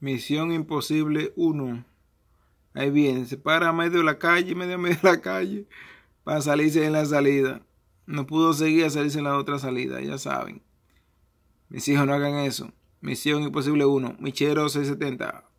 Misión Imposible 1. Ahí viene, se para a medio de la calle, medio medio de la calle, para salirse en la salida. No pudo seguir a salirse en la otra salida, ya saben. Mis hijos no hagan eso. Misión Imposible 1, Michero 670.